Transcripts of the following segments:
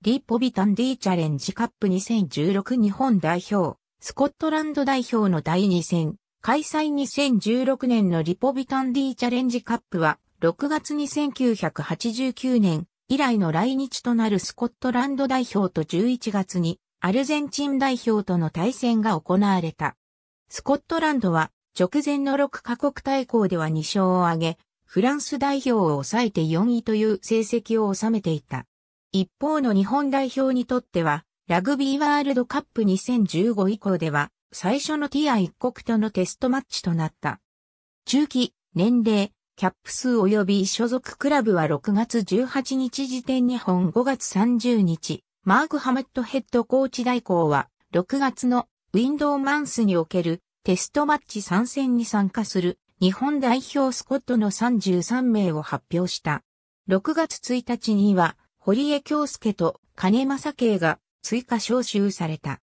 リポビタン D チャレンジカップ2016日本代表、スコットランド代表の第2戦、開催2016年のリポビタン D チャレンジカップは、6月に1989年以来の来日となるスコットランド代表と11月にアルゼンチン代表との対戦が行われた。スコットランドは直前の6カ国対抗では2勝を挙げ、フランス代表を抑えて4位という成績を収めていた。一方の日本代表にとっては、ラグビーワールドカップ2015以降では、最初のティア一国とのテストマッチとなった。中期、年齢、キャップ数及び所属クラブは6月18日時点日本5月30日、マーク・ハマットヘッドコーチ代行は、6月のウィンドウマンスにおけるテストマッチ参戦に参加する日本代表スコットの33名を発表した。6月1日には堀江京介と金正慶が追加招集された。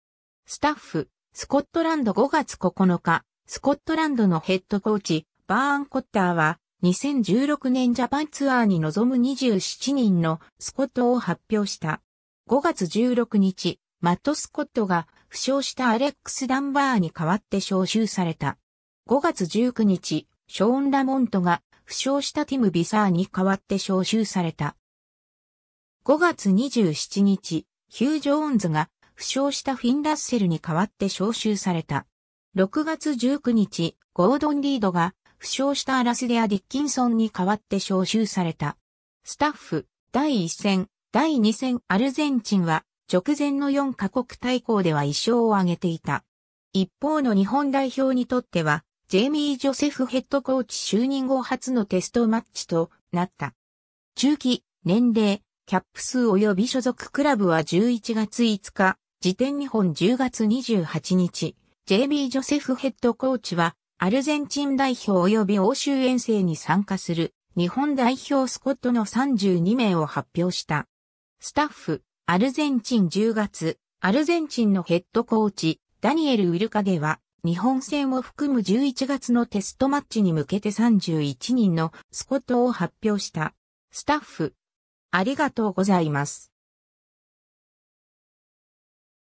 スタッフ、スコットランド5月9日、スコットランドのヘッドコーチ、バーン・コッターは、2016年ジャパンツアーに臨む27人のスコットを発表した。5月16日、マット・スコットが負傷したアレックス・ダンバーに代わって招集された。5月19日、ショーン・ラモントが負傷したティム・ビサーに代わって招集された。5月27日、ヒュー・ジョーンズが負傷したフィン・ラッセルに代わって招集された。6月19日、ゴードン・リードが負傷したアラスデア・ディッキンソンに代わって招集された。スタッフ、第1戦、第2戦アルゼンチンは直前の4カ国対抗では1勝を挙げていた。一方の日本代表にとっては、ジェイミー・ジョセフヘッドコーチ就任後初のテストマッチとなった。中期、年齢、キャップ数及び所属クラブは11月5日、時点日本10月28日、JB ジョセフヘッドコーチは、アルゼンチン代表及び欧州遠征に参加する日本代表スコットの32名を発表した。スタッフ、アルゼンチン10月、アルゼンチンのヘッドコーチ、ダニエル・ウルカゲは、日本戦を含む11月のテストマッチに向けて31人のスコットを発表した。スタッフ、ありがとうございます。